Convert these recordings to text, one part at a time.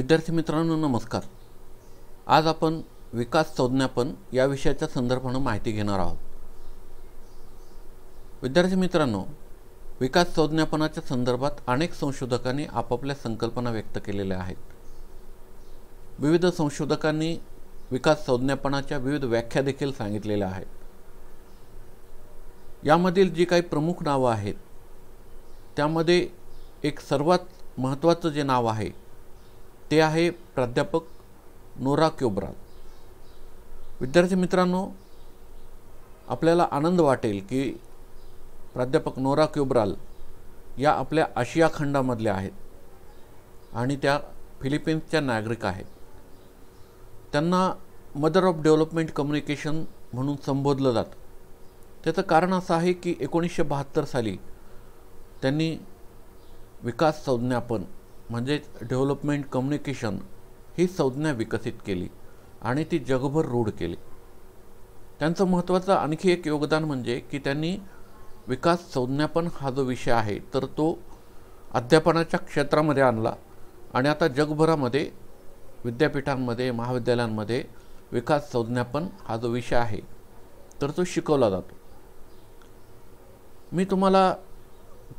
विद्यार्थी मित्रांनो नमस्कार आज आपण विकास संज्ञापन या विषयाच्या संदर्भानं माहिती घेणार आहोत विद्यार्थी मित्रांनो विकास संज्ञापनाच्या संदर्भात अनेक संशोधकांनी आपापल्या संकल्पना व्यक्त केलेल्या आहेत विविध संशोधकांनी विकास संज्ञापनाच्या विविध व्याख्या देखील सांगितलेल्या आहेत यामधील जी काही प्रमुख नावं आहेत त्यामध्ये एक सर्वात महत्त्वाचं जे नाव आहे ते आहे प्राध्यापक नोरा क्योब्राल विद्यार्थी मित्रांनो आपल्याला आनंद वाटेल की प्राध्यापक नोरा क्योब्राल या आपल्या आशिया खंडामधल्या आहेत आणि त्या फिलिपिन्सच्या नागरिक आहेत त्यांना मदर ऑफ डेव्हलपमेंट कम्युनिकेशन म्हणून संबोधलं जातं त्याचं कारण असं आहे की एकोणीसशे बहात्तर साली त्यांनी विकास संज्ञापन म्हणजेच डेव्हलपमेंट कम्युनिकेशन ही संज्ञा विकसित केली आणि ती जगभर रूढ केली त्यांचं महत्त्वाचं आणखी एक योगदान म्हणजे की त्यांनी विकास संज्ञापन हा जो विषय आहे तर तो अध्यापनाच्या क्षेत्रामध्ये आणला आणि आता जगभरामध्ये विद्यापीठांमध्ये महाविद्यालयांमध्ये विकास संज्ञापन हा जो विषय आहे तर तो शिकवला जातो मी तुम्हाला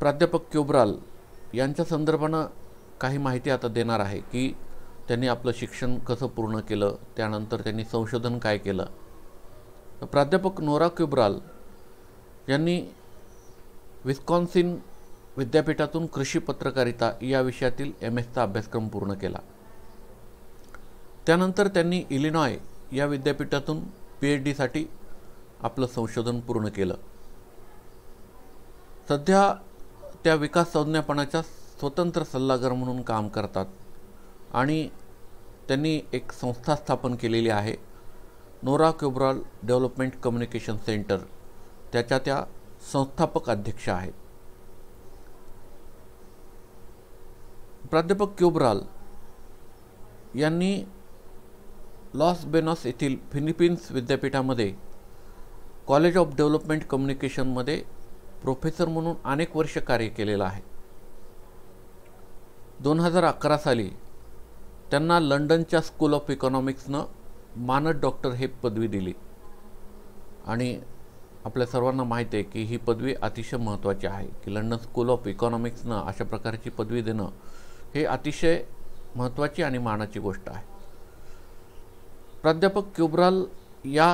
प्राध्यापक क्युब्राल यांच्या संदर्भानं काही माहिती आता देणार आहे की त्यांनी आपलं शिक्षण कसं पूर्ण केलं त्यानंतर त्यांनी संशोधन काय केलं प्राध्यापक नोरा क्युब्राल यांनी विस्कॉन्सिन विद्यापीठातून कृषी पत्रकारिता या विषयातील एम एसचा अभ्यासक्रम पूर्ण केला त्यानंतर त्यांनी इलिनॉय या विद्यापीठातून पी एच डीसाठी आपलं संशोधन पूर्ण केलं सध्या त्या विकास संज्ञापणाच्या स्वतंत्र सल्लागार म्हणून काम करतात आणि त्यांनी एक संस्था स्थापन केलेली आहे नोरा क्युब्रॉल डेव्हलपमेंट कम्युनिकेशन सेंटर त्याच्या त्या संस्थापक अध्यक्ष आहेत प्राध्यापक क्युब्राल यांनी लॉस बेनॉस येथील फिलिपिन्स विद्यापीठामध्ये कॉलेज ऑफ डेव्हलपमेंट कम्युनिकेशनमध्ये प्रोफेसर म्हणून अनेक वर्ष कार्य केलेलं आहे दोन हजार अकरा साली त्यांना लंडनच्या स्कूल ऑफ इकॉनॉमिक्सनं मानद डॉक्टर हे पदवी दिली आणि आपल्या सर्वांना माहिती आहे की ही पदवी अतिशय महत्त्वाची आहे की लंडन स्कूल ऑफ इकॉनॉमिक्सनं अशा प्रकारची पदवी देणं हे अतिशय महत्त्वाची आणि मानाची गोष्ट आहे प्राध्यापक क्युब्राल या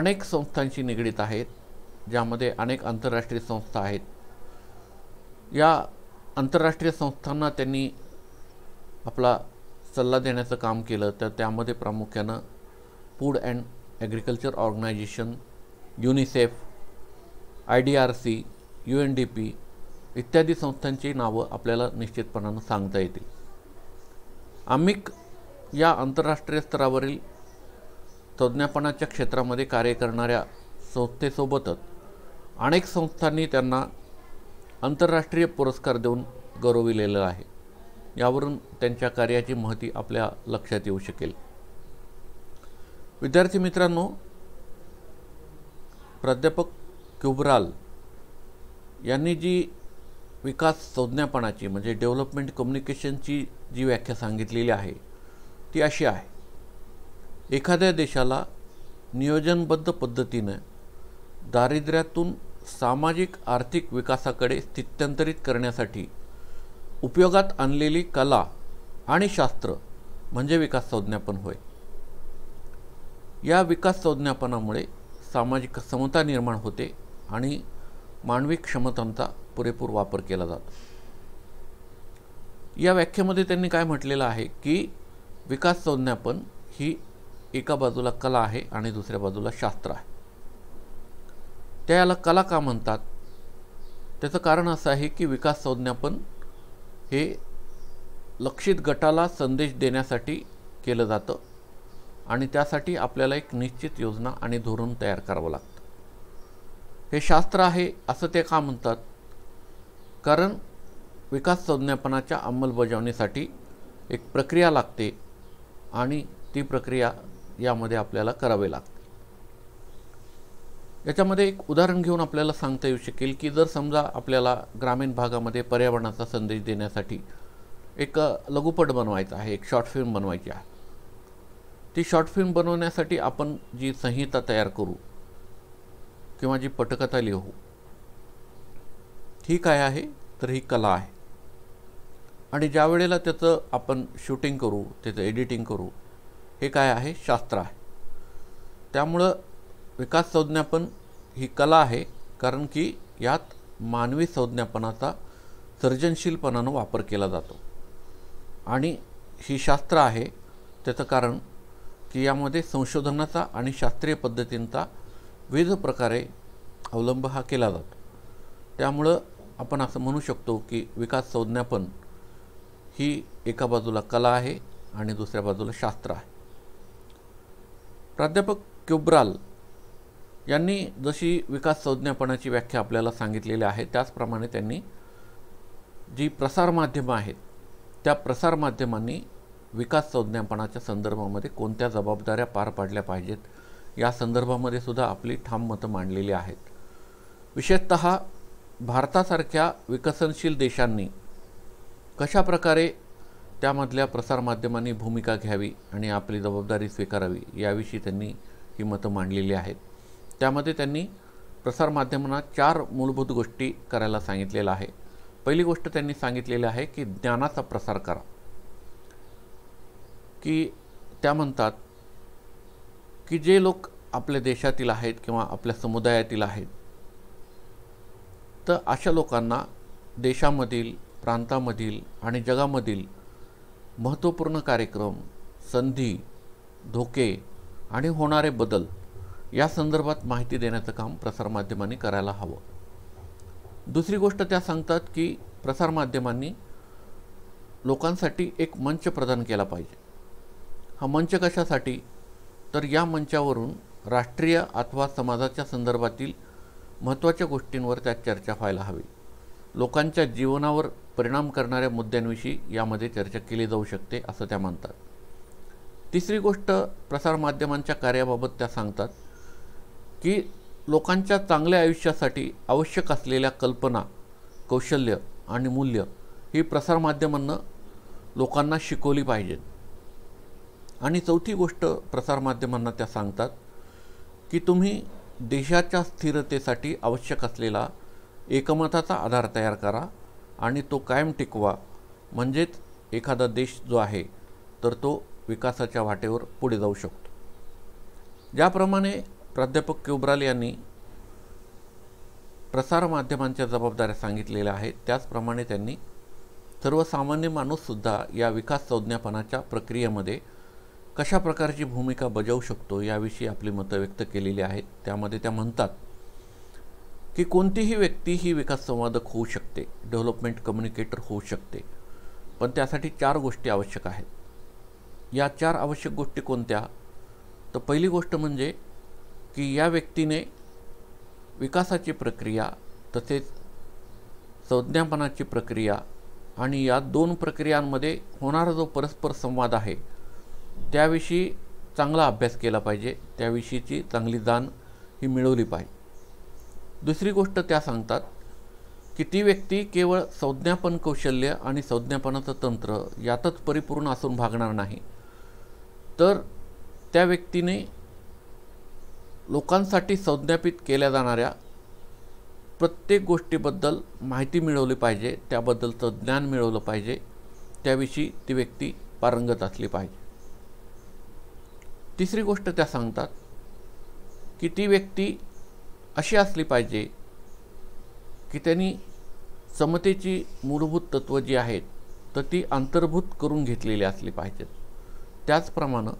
अनेक संस्थांशी निगडीत आहेत ज्यामध्ये अनेक आंतरराष्ट्रीय संस्था आहेत या आंतरराष्ट्रीय संस्थांना त्यांनी आपला सल्ला देण्याचं काम केलं तर त्यामध्ये प्रामुख्यानं food and agriculture organisation UNICEF I D R C U N D P इत्यादी संस्थांची नावं आपल्याला निश्चितपणानं सांगता येतील आम्ही या आंतरराष्ट्रीय स्तरावरील संज्ञापनाच्या क्षेत्रामध्ये कार्य करणाऱ्या संस्थेसोबतच अनेक संस्थांनी त्यांना आंतरराष्ट्रीय पुरस्कार देऊन गौरविलेलं आहे यावरून त्यांच्या कार्याची महती आपल्या लक्षात येऊ शकेल विद्यार्थी मित्रांनो प्राध्यापक क्युबराल यांनी जी विकास संज्ञापणाची म्हणजे डेव्हलपमेंट कम्युनिकेशनची जी व्याख्या सांगितलेली आहे ती अशी आहे एखाद्या देशाला नियोजनबद्ध पद्धतीनं दारिद्र्यातून सामाजिक आर्थिक विकासाकडे स्थित्यंतरित करण्यासाठी उपयोगात आणलेली कला आणि शास्त्र म्हणजे विकास संज्ञापन होय या विकास संज्ञापनामुळे सामाजिक समता निर्माण होते आणि मानवी क्षमतांचा पुरेपूर वापर केला जातो या व्याख्येमध्ये त्यांनी काय म्हटलेलं आहे की विकास संज्ञापन ही एका बाजूला कला आहे आणि दुसऱ्या बाजूला शास्त्र आहे त्या याला कला का म्हणतात त्याचं कारण असं आहे की विकास संज्ञापन हे लक्षित गटाला संदेश देण्यासाठी केलं जातं आणि त्यासाठी आपल्याला एक निश्चित योजना आणि धोरण तयार करावं लागतं हे शास्त्र आहे असं ते का म्हणतात कारण विकास संज्ञापनाच्या अंमलबजावणीसाठी एक प्रक्रिया लागते आणि ती प्रक्रिया यामध्ये आपल्याला करावी लागते याच्यामध्ये एक उदाहरण घेऊन आपल्याला सांगता येऊ शकेल की जर समजा आपल्याला ग्रामीण भागामध्ये पर्यावरणाचा संदेश देण्यासाठी एक लघुपट बनवायचा आहे एक शॉर्ट फिल्म बनवायची आहे ती शॉर्ट फिल्म बनवण्यासाठी आपण जी संहिता तयार करू किंवा जी पटकथा लिहू ही काय आहे तर ही कला आहे आणि ज्या वेळेला त्याचं आपण शूटिंग करू त्याचं एडिटिंग करू हे काय आहे शास्त्र आहे त्यामुळं विकास संज्ञापन ही कला आहे कारण की यात मानवी संज्ञापनाचा सर्जनशीलपणानं वापर केला जातो आणि ही शास्त्र आहे त्याचं कारण की यामध्ये संशोधनाचा आणि शास्त्रीय पद्धतींचा विविध प्रकारे अवलंब हा केला जातो त्यामुळं आपण असं म्हणू शकतो की विकास संज्ञापन ही एका बाजूला कला आहे आणि दुसऱ्या बाजूला शास्त्र आहे प्राध्यापक क्युब्राल यांनी जशी विकास संज्ञापणाची व्याख्या आपल्याला सांगितलेली आहे त्याचप्रमाणे त्यांनी जी प्रसारमाध्यमं आहेत त्या प्रसारमाध्यमांनी विकास संज्ञापणाच्या संदर्भामध्ये कोणत्या जबाबदाऱ्या पार पाडल्या पाहिजेत या संदर्भामध्ये सुद्धा आपली ठाम मतं मांडलेली आहेत विशेषत भारतासारख्या विकसनशील देशांनी कशाप्रकारे त्यामधल्या प्रसारमाध्यमांनी भूमिका घ्यावी आणि आपली जबाबदारी स्वीकारावी याविषयी त्यांनी ही मतं मांडलेली आहेत त्यामध्ये त्यांनी प्रसारमाध्यमांना चार मूलभूत गोष्टी करायला सांगितलेल्या आहे पहिली गोष्ट त्यांनी सांगितलेली आहे की ज्ञानाचा प्रसार करा की त्या म्हणतात की जे लोक आपल्या देशातील आहेत किंवा आपल्या समुदायातील आहेत तर अशा लोकांना देशामधील प्रांतामधील आणि जगामधील महत्त्वपूर्ण कार्यक्रम संधी धोके आणि होणारे बदल या संदर्भात माहिती देण्याचं काम प्रसारमाध्यमांनी करायला हवं दुसरी गोष्ट त्या सांगतात की प्रसारमाध्यमांनी लोकांसाठी एक मंच प्रदान केला पाहिजे हा मंच कशासाठी तर या मंचावरून राष्ट्रीय अथवा समाजाच्या संदर्भातील महत्त्वाच्या गोष्टींवर त्यात चर्चा व्हायला हवी लोकांच्या जीवनावर परिणाम करणाऱ्या मुद्द्यांविषयी यामध्ये चर्चा केली जाऊ शकते असं त्या मानतात तिसरी गोष्ट प्रसारमाध्यमांच्या कार्याबाबत त्या सांगतात की लोकांच्या चांगल्या आयुष्यासाठी आवश्यक असलेल्या कल्पना कौशल्य आणि मूल्य ही प्रसारमाध्यमांना लोकांना शिकवली पाहिजेत आणि चौथी गोष्ट प्रसारमाध्यमांना त्या सांगतात की तुम्ही देशाच्या स्थिरतेसाठी आवश्यक असलेला एकमताचा आधार तयार करा आणि तो कायम टिकवा म्हणजेच एखादा देश जो आहे तर तो विकासाच्या वाटेवर पुढे जाऊ शकतो ज्याप्रमाणे प्राध्यापक क्युब्राल यांनी प्रसारमाध्यमांच्या जबाबदाऱ्या सांगितलेल्या आहेत त्याचप्रमाणे त्यांनी सर्वसामान्य माणूससुद्धा या विकास संज्ञापनाच्या प्रक्रियेमध्ये कशा प्रकारची भूमिका बजावू शकतो याविषयी आपली मतं व्यक्त केलेली आहेत त्यामध्ये त्या म्हणतात की कोणतीही व्यक्ती ही विकास संवादक होऊ शकते डेव्हलपमेंट कम्युनिकेटर होऊ शकते पण त्यासाठी चार गोष्टी आवश्यक आहेत या चार आवश्यक गोष्टी कोणत्या तर पहिली गोष्ट म्हणजे की या व्यक्तीने विकासाची प्रक्रिया तसेच संज्ञापनाची प्रक्रिया आणि या दोन प्रक्रियांमध्ये होणारा जो परस्पर संवाद आहे त्याविषयी चांगला अभ्यास केला पाहिजे त्याविषयीची चांगली जाण ही मिळवली पाहिजे दुसरी गोष्ट त्या सांगतात की ती व्यक्ती केवळ संज्ञापन कौशल्य आणि संज्ञापनाचं तंत्र यातच परिपूर्ण असून भागणार नाही तर त्या व्यक्तीने लोकांसाठी संज्ञापित केल्या जाणाऱ्या प्रत्येक गोष्टीबद्दल माहिती मिळवली पाहिजे त्याबद्दलचं ज्ञान मिळवलं पाहिजे त्याविषयी ती व्यक्ती पारंगत असली पाहिजे तिसरी गोष्ट त्या सांगतात की ती व्यक्ती अशी असली पाहिजे की त्यांनी समतेची मूलभूत तत्त्व जी आहेत तर ती अंतर्भूत करून घेतलेली असली पाहिजेत त्याचप्रमाणे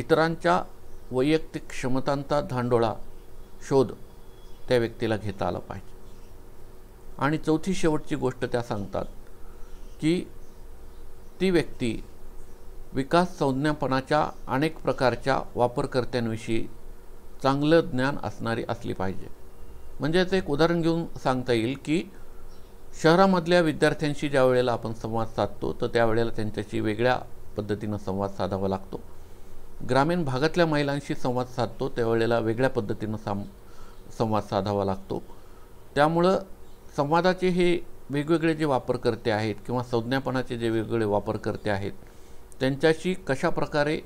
इतरांच्या वैयक्तिक क्षमतांचा धांडोळा शोध त्या व्यक्तीला घेता आला पाहिजे आणि चौथी शेवटची गोष्ट त्या सांगतात की ती व्यक्ती विकास संज्ञापणाच्या अनेक प्रकारच्या वापरकर्त्यांविषयी चांगलं ज्ञान असणारी असली पाहिजे म्हणजेच एक उदाहरण घेऊन सांगता येईल की शहरामधल्या विद्यार्थ्यांशी ज्या वेळेला आपण संवाद साधतो तर त्यावेळेला त्यांच्याशी वेगळ्या पद्धतीनं संवाद साधावा लागतो ग्रामीण भागातल्या महिलांशी संवाद साधतो त्यावेळेला वेगळ्या पद्धतीनं साम संवाद साधावा लागतो त्यामुळं संवादाचे हे वेगवेगळे जे वापरकर्ते आहेत किंवा संज्ञापनाचे जे वेगवेगळे वापरकर्ते आहेत त्यांच्याशी कशाप्रकारे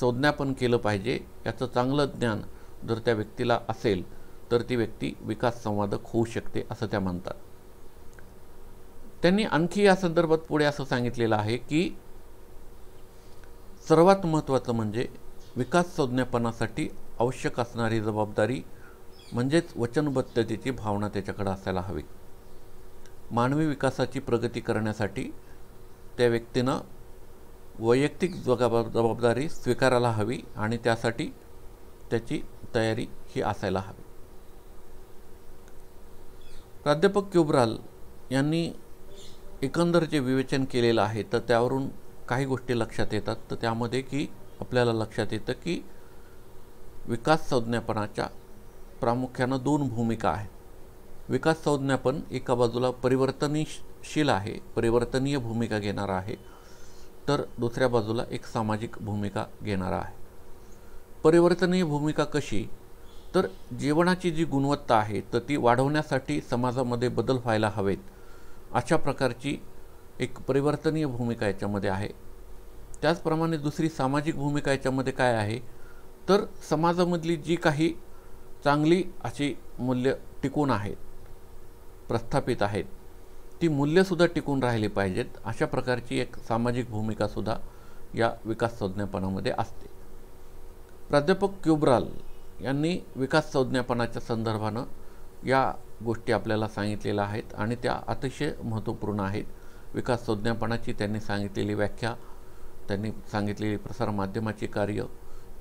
संज्ञापन केलं पाहिजे याचं चांगलं ज्ञान जर त्या व्यक्तीला असेल तर ती व्यक्ती विकास संवादक होऊ शकते असं त्या म्हणतात त्यांनी आणखी या संदर्भात पुढे असं सांगितलेलं आहे की सर्वात महत्त्वाचं म्हणजे विकास संज्ञापनासाठी आवश्यक असणारी जबाबदारी म्हणजेच वचनबद्धतेची भावना त्याच्याकडे असायला हवी मानवी विकासाची प्रगती करण्यासाठी त्या व्यक्तीनं वैयक्तिक जगाबा जबाबदारी स्वीकारायला हवी आणि त्यासाठी त्याची तयारी ही असायला हवी प्राध्यापक क्युब्राल यांनी एकंदर जे विवेचन केलेलं आहे तर त्यावरून काही गोष्टी लक्षात येतात तर त्यामध्ये की आपल्याला लक्षात येतं की विकास संज्ञापनाच्या प्रामुख्यानं दोन भूमिका आहेत विकास संज्ञापन एका बाजूला परिवर्तनशील आहे परिवर्तनीय भूमिका घेणारा आहे तर दुसऱ्या बाजूला एक सामाजिक भूमिका घेणारा आहे परिवर्तनीय भूमिका कशी तर जीवनाची जी गुणवत्ता आहे तर ती वाढवण्यासाठी समाजामध्ये बदल व्हायला हवेत अशा प्रकारची एक परिवर्तनीय भूमिका याच्यामध्ये आहे त्याचप्रमाणे दुसरी सामाजिक भूमिका याच्यामध्ये काय आहे तर समाजामधली जी काही चांगली अशी मूल्य टिकून आहेत प्रस्थापित आहेत ती मूल्यसुद्धा टिकून राहिली पाहिजेत अशा प्रकारची एक सामाजिक भूमिकासुद्धा या विकास संज्ञापनामध्ये असते प्राध्यापक क्युब्राल यांनी विकास संज्ञापनाच्या संदर्भानं या गोष्टी आपल्याला सांगितलेल्या आहेत आणि त्या अतिशय महत्त्वपूर्ण आहेत विकास संज्ञापनाची त्यांनी सांगितलेली व्याख्या त्यांनी सांगितलेली प्रसारमाध्यमाची कार्य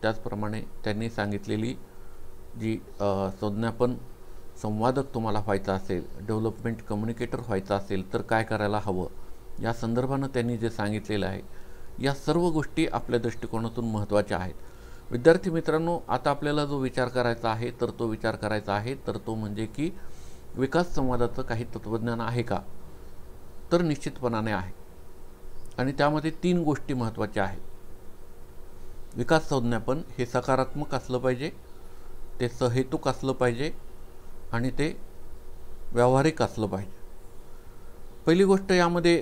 त्याचप्रमाणे त्यांनी सांगितलेली जी संज्ञापन संवादक तुम्हाला व्हायचा असेल डेव्हलपमेंट कम्युनिकेटर व्हायचा असेल तर काय करायला हवं या संदर्भानं त्यांनी जे सांगितलेलं आहे या सर्व गोष्टी आपल्या दृष्टिकोनातून महत्त्वाच्या आहेत विद्यार्थी मित्रांनो आता आपल्याला जो विचार करायचा आहे तर तो विचार करायचा आहे तर तो म्हणजे की विकास संवादाचं काही तत्त्वज्ञान आहे का उत्तर निश्चितपणाने आहे आणि त्यामध्ये तीन गोष्टी महत्त्वाच्या आहेत विकास संज्ञापन हे सकारात्मक असलं पाहिजे ते सहेतुक असलं पाहिजे आणि ते व्यावहारिक असलं पाहिजे पहिली गोष्ट यामध्ये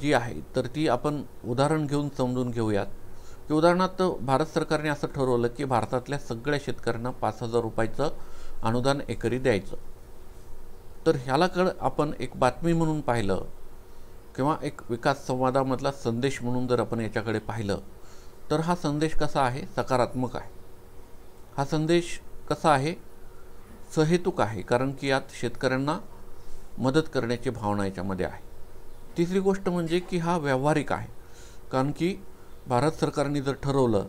जी आहे तर ती आपण उदाहरण घेऊन समजून घेऊयात की उदाहरणार्थ भारत सरकारने असं ठरवलं की भारतातल्या सगळ्या शेतकऱ्यांना पाच हजार रुपयाचं अनुदान एकरी द्यायचं तर ह्यालाकडं आपण एक बातमी म्हणून पाहिलं किंवा एक विकास संवादामधला संदेश म्हणून जर आपण याच्याकडे पाहिलं तर हा संदेश कसा आहे सकारात्मक आहे हा संदेश कसा आहे सहेतुक आहे कारण की यात शेतकऱ्यांना मदत करण्याची भावना याच्यामध्ये आहे तिसरी गोष्ट म्हणजे की हा व्यावहारिक आहे कारण की भारत सरकारने जर ठरवलं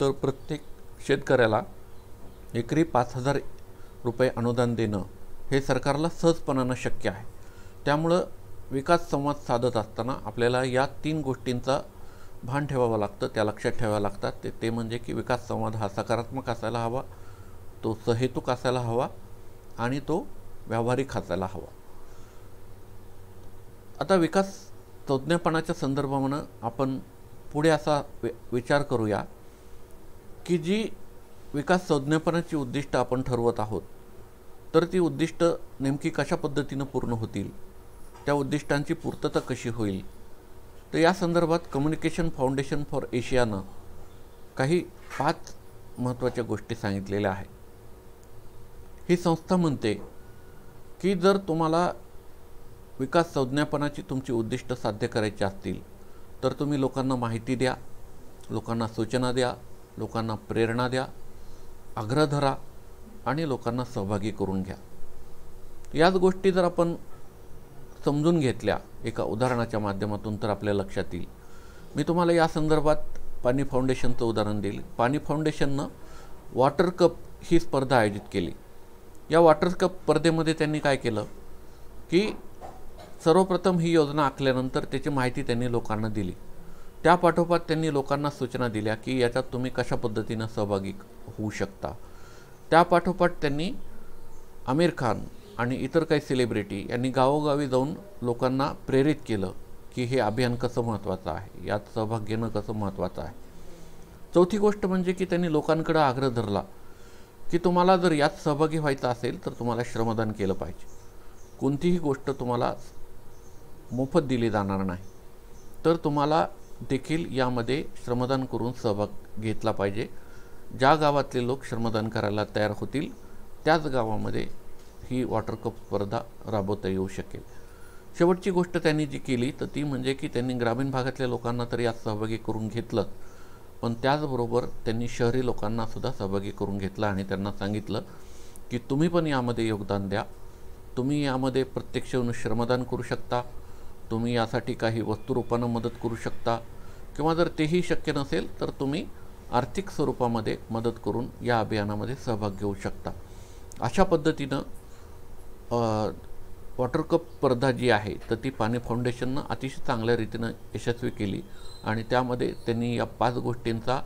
तर प्रत्येक शेतकऱ्याला एकरी पाच हजार रुपये अनुदान देणं हे सरकारला सहजपणानं शक्य आहे त्यामुळं विकास संवाद साधत असताना आपल्याला या तीन गोष्टींचा भान ठेवावं लागतं त्या लक्षात ठेवाव्या लागतात ते ते म्हणजे की विकास संवाद हा सकारात्मक असायला हवा तो सहेतुक असायला हवा आणि तो व्यावहारिक असायला हवा आता विकास तज्ज्ञपणाच्या संदर्भानं आपण पुढे असा विचार करूया की जी विकास संज्ञपणाची उद्दिष्ट आपण ठरवत आहोत तर ती उद्दिष्ट नेमकी कशा पद्धतीनं पूर्ण होतील त्या उद्दिष्टांची पूर्तता कशी होईल तर या संदर्भात कम्युनिकेशन फाउंडेशन फॉर एशियानं काही पाच महत्त्वाच्या गोष्टी सांगितलेल्या आहेत ही संस्था म्हणते की जर तुम्हाला विकास संज्ञापनाची तुमची उद्दिष्ट साध्य करायची असतील तर तुम्ही लोकांना माहिती द्या लोकांना सूचना द्या लोकांना प्रेरणा द्या आग्रह धरा आणि लोकांना सहभागी करून घ्या याच गोष्टी जर आपण समजून घेतल्या एका उदाहरणाच्या माध्यमातून तर आपल्या लक्षात येईल मी तुम्हाला या संदर्भात पाणी फाउंडेशनचं उदाहरण देईल पाणी फाउंडेशननं वॉटर कप ही स्पर्धा आयोजित केली या वॉटर कप स्पर्धेमध्ये त्यांनी काय केलं की सर्वप्रथम ही योजना आखल्यानंतर त्याची माहिती त्यांनी लोकांना दिली त्यापाठोपाठ त्यांनी लोकांना सूचना दिल्या की याच्यात तुम्ही कशा पद्धतीनं सहभागी होऊ शकता त्यापाठोपाठ त्यांनी आमिर खान आणि इतर काही सेलिब्रिटी यांनी गावोगावी जाऊन लोकांना प्रेरित केलं की हे अभियान कसं महत्त्वाचं आहे यात सहभाग घेणं कसं महत्त्वाचं आहे चौथी गोष्ट म्हणजे की त्यांनी लोकांकडं आग्रह धरला की तुम्हाला जर यात सहभागी व्हायचं असेल तर तुम्हाला श्रमदान केलं पाहिजे कोणतीही गोष्ट तुम्हाला मोफत दिली जाणार नाही तर तुम्हाला देखील यामध्ये श्रमदान करून सहभाग घेतला पाहिजे ज्या गावातले लोक श्रमदान करायला तयार होतील त्याच गावामध्ये ही वॉटर कप स्पर्धा राबवता येऊ शकेल शेवटची गोष्ट त्यांनी जी केली तर ती म्हणजे की त्यांनी ग्रामीण भागातल्या लोकांना तरी यात सहभागी करून घेतलं पण त्याचबरोबर त्यांनी शहरी लोकांनासुद्धा सहभागी करून घेतलं आणि त्यांना सांगितलं की तुम्ही पण यामध्ये योगदान द्या तुम्ही यामध्ये प्रत्यक्ष येऊन श्रमदान करू शकता तुम्ही यासाठी काही वस्तुरूपानं मदत करू शकता किंवा जर तेही शक्य नसेल तर तुम्ही आर्थिक स्वरूपामध्ये मदत करून या अभियानामध्ये सहभाग घेऊ शकता अशा पद्धतीनं वॉटर कप स्पर्धा जी आहे तर ती पाणी फाउंडेशननं अतिशय चांगल्या रीतीनं यशस्वी केली आणि त्यामध्ये त्यांनी या पाच गोष्टींचा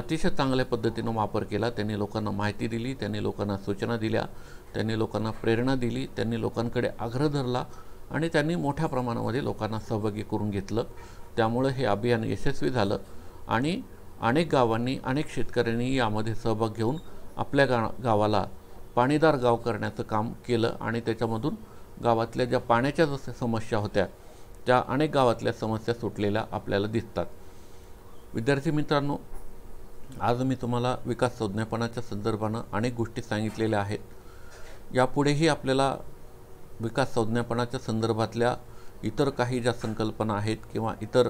अतिशय चांगल्या पद्धतीनं वापर केला त्यांनी लोकांना माहिती दिली त्यांनी लोकांना सूचना दिल्या त्यांनी लोकांना प्रेरणा दिली त्यांनी लोकांकडे आग्रह धरला आणि त्यांनी मोठ्या प्रमाणामध्ये लोकांना सहभागी करून घेतलं त्यामुळं हे अभियान यशस्वी झालं आणि अनेक गावांनी अनेक शेतकऱ्यांनी यामध्ये सहभाग घेऊन आपल्या गा गावाला पाणीदार गाव करण्याचं काम केलं आणि त्याच्यामधून गावातल्या ज्या पाण्याच्या जशा समस्या होत्या त्या अनेक गावातल्या समस्या सुटलेल्या आपल्याला दिसतात विद्यार्थी मित्रांनो आज मी तुम्हाला विकास संज्ञापनाच्या संदर्भानं अनेक गोष्टी सांगितलेल्या आहेत यापुढेही आपल्याला विकास संज्ञापनाच्या संदर्भातल्या इतर काही ज्या संकल्पना आहेत किंवा इतर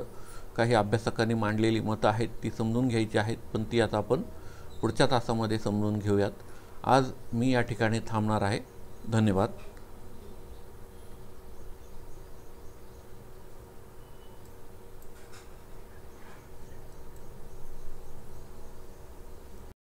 काही अभ्यासकांनी मांडलेली मतं आहेत ती समजून घ्यायची आहेत पण ती आता आपण पुढच्या तासामध्ये समजून घेऊयात आज मी या ठिकाणी थांबणार आहे धन्यवाद